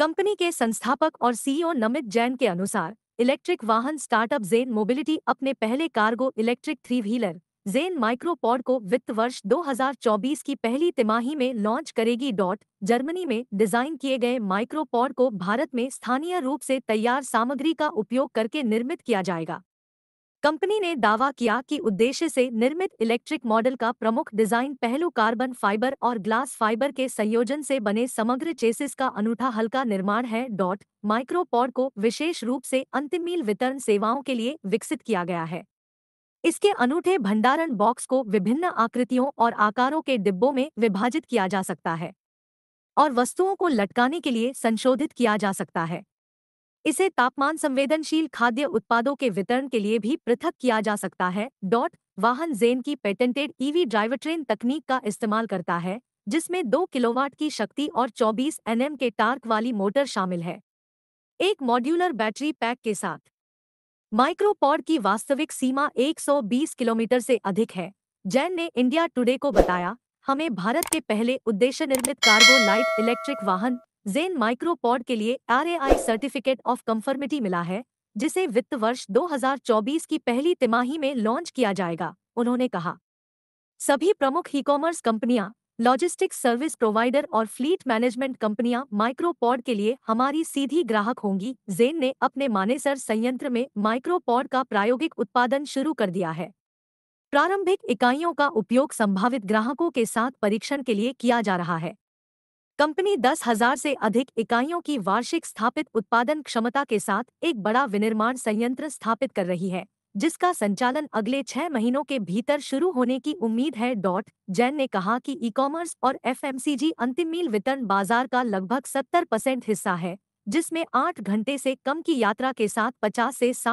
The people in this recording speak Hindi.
कंपनी के संस्थापक और सीईओ e नमित जैन के अनुसार इलेक्ट्रिक वाहन स्टार्टअप जेन मोबिलिटी अपने पहले cargo electric three wheeler Zen Micropod को वित्त वर्ष 2024 की पहली तिमाही में लॉन्च करेगी डॉट जर्मनी में डिजाइन किए गए माइक्रोपॉड को भारत में स्थानीय रूप से तैयार सामग्री का उपयोग करके निर्मित किया जाएगा कंपनी ने दावा किया कि उद्देश्य से निर्मित इलेक्ट्रिक मॉडल का प्रमुख डिजाइन पहलू कार्बन फाइबर और ग्लास फाइबर के संयोजन से बने समग्र चेसिस का अनूठा हल्का निर्माण है डॉट माइक्रोपॉड को विशेष रूप से अंतिम मील वितरण सेवाओं के लिए विकसित किया गया है इसके अनूठे भंडारण बॉक्स को विभिन्न आकृतियों और आकारों के डिब्बों में विभाजित किया जा सकता है और वस्तुओं को लटकाने के लिए संशोधित किया जा सकता है इसे तापमान संवेदनशील खाद्य उत्पादों के वितरण के लिए भी पृथक किया जा सकता है डॉट वाहन जेन की पेटेंटेड ईवी ड्राइवर ट्रेन तकनीक का इस्तेमाल करता है जिसमें दो किलोवाट की शक्ति और 24 एनएम के टार्क वाली मोटर शामिल है एक मॉड्यूलर बैटरी पैक के साथ माइक्रोपॉड की वास्तविक सीमा 120 किलोमीटर से अधिक है जैन ने इंडिया टुडे को बताया हमें भारत के पहले उद्देश्य निर्मित कार्गो लाइट इलेक्ट्रिक वाहन जेन माइक्रोपॉड के लिए आरएआई सर्टिफिकेट ऑफ कंफर्मिटी मिला है जिसे वित्त वर्ष 2024 की पहली तिमाही में लॉन्च किया जाएगा उन्होंने कहा सभी प्रमुख ई कॉमर्स कंपनियां लॉजिस्टिक्स सर्विस प्रोवाइडर और फ्लीट मैनेजमेंट कंपनियां माइक्रोपॉड के लिए हमारी सीधी ग्राहक होंगी जेन ने अपने मानेसर संयंत्र में माइक्रोपॉड का प्रायोगिक उत्पादन शुरू कर दिया है प्रारंभिक इकाइयों का उपयोग संभावित ग्राहकों के साथ परीक्षण के लिए किया जा रहा है कंपनी दस हजार से अधिक इकाइयों की वार्षिक स्थापित उत्पादन क्षमता के साथ एक बड़ा विनिर्माण संयंत्र स्थापित कर रही है जिसका संचालन अगले छह महीनों के भीतर शुरू होने की उम्मीद है डॉट जैन ने कहा कि ई कॉमर्स और एफएमसीजी अंतिम मील वितरण बाजार का लगभग 70 परसेंट हिस्सा है जिसमें आठ घंटे से कम की यात्रा के साथ पचास से साठ